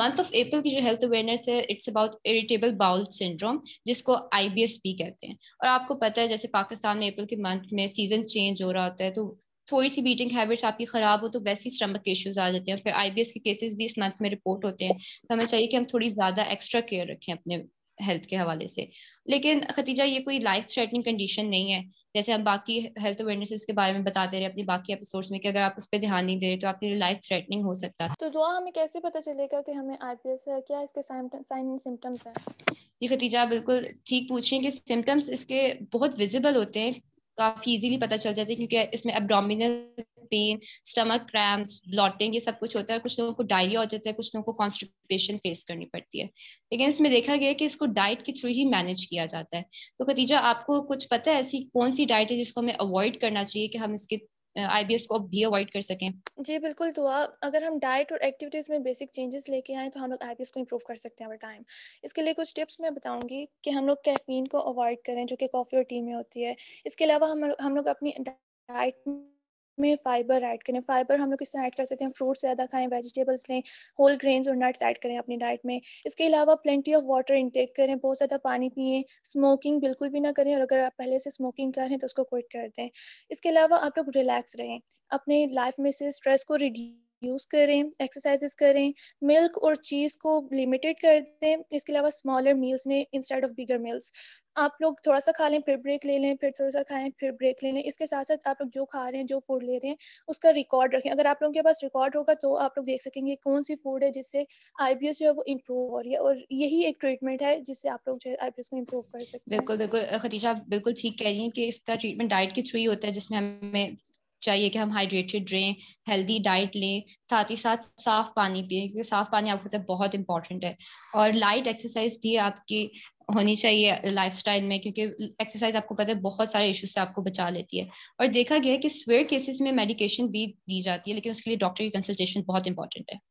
month of April की जो health awareness है it's about irritable bowel syndrome जिसको आईबीएसपी कहते हैं और आपको पता है जैसे पाकिस्तान में अप्रैल के मंथ में सीजन चेंज हो रहा होता है तो थोड़ी सी बीटिंग हैबिट्स आपकी खराब हो तो वैसे ही स्टमक इश्यूज आ जाते हैं फिर आईबीएस के केसेस भी इस मंथ में रिपोर्ट होते हैं तो हमें चाहिए कि हम थोड़ी ज्यादा एक्स्ट्रा केयर रखें अपने हेल्थ के हवाले से लेकिन खतीजा ये कोई लाइफ थ्रेटनिंग कंडीशन नहीं है जैसे हम बाकी हेल्थ अवेयरनेसेस के बारे में बताते रहे अपने बाकी एपिसोड्स में कि अगर आप उस पर ध्यान नहीं दे रहे तो आपके लिए लाइफ थ्रेटनिंग हो सकता है तो दुआ हमें कैसे पता चलेगा कि हमें आरपीएस है क्या इसके साइन सिम्टम्स हैं जी खतीजा बिल्कुल ठीक पूछें कि सिम्टम्स इसके बहुत विजिबल होते हैं काफ़ी इजीली पता चल जाते हैं क्योंकि इसमें abdominal pain stomach cramps bloating ये सब कुछ होता है कुछ लोगों को डायरिया हो जाता है कुछ लोगों को कॉन्स्टिपेशन फेस करनी पड़ती है लेकिन इसमें देखा गया कि इसको डाइट के थ्रू ही मैनेज किया जाता है तो खतीजा आपको कुछ पता है ऐसी कौन सी डाइट है जिसको हमें अवॉइड करना चाहिए कि हम इसके आईबीएस को भी अवॉइड कर सकें जी बिल्कुल तो आप अगर हम डाइट और एक्टिविटीज़ में बेसिक चेंजेस लेके आए तो हम लोग आईबीएस को इम्प्रूव कर सकते हैं ओवर टाइम इसके लिए कुछ टिप्स मैं बताऊंगी कि हम लोग कैफीन को अवॉइड करें जो कि कॉफ़ी और टी में होती है इसके अलावा हम हम लोग अपनी डाइट में फाइबर ऐड करें फाइबर हम लोग किस तरह ऐड कर सकते हैं फ्रूट्स ज़्यादा खाएं वेजिटेबल्स लें होल ग्रेन्स और नट्स ऐड करें अपनी डाइट में इसके अलावा प्लेंटी ऑफ वाटर इंटेक करें बहुत ज़्यादा पानी पिए स्मोकिंग बिल्कुल भी ना करें और अगर आप पहले से स्मोकिंग कर रहे हैं तो उसको क्विट कर दें इसके अलावा आप लोग रिलैक्स रहें अपने लाइफ में से स्ट्रेस को रिड्यूस रिड्यूस करें एक्सरसाइजेस करें मिल्क और चीज़ को लिमिटेड कर दें इसके अलावा स्मॉलर मील्स ने इंस्टेड ऑफ बिगर मील्स आप लोग थोड़ा सा खा लें फिर ब्रेक ले लें फिर थोड़ा सा खाएं फिर ब्रेक ले लें इसके साथ साथ आप लोग जो खा रहे हैं जो फूड ले रहे हैं उसका रिकॉर्ड रखें अगर आप लोगों के पास रिकॉर्ड होगा तो आप लोग देख सकेंगे कौन सी फूड है जिससे आई जो है वो इम्प्रूव हो रही है और यही एक ट्रीटमेंट है जिससे आप लोग जो है आई को इम्प्रूव कर सकते हैं बिल्कुल बिल्कुल खतीजा आप बिल्कुल ठीक कह रही है कि इसका ट्रीटमेंट डाइट के थ्रू ही होता है जिसमें हमें चाहिए कि हम हाइड्रेटेड रहें हेल्दी डाइट लें साथ ही साथ साफ पानी पिए क्योंकि साफ पानी आपके साथ बहुत इंपॉर्टेंट है और लाइट एक्सरसाइज भी आपकी होनी चाहिए लाइफस्टाइल में क्योंकि एक्सरसाइज आपको पता है बहुत सारे इश्यूज से आपको बचा लेती है और देखा गया है कि स्वेयर केसेस में मेडिकेशन भी दी जाती है लेकिन उसके लिए डॉक्टर की कंसल्टेशन बहुत इंपॉर्टेंट है